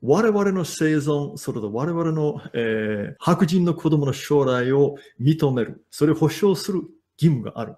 我々の生存、それと我々の、えー、白人の子供の将来を認める、それを保障する義務がある。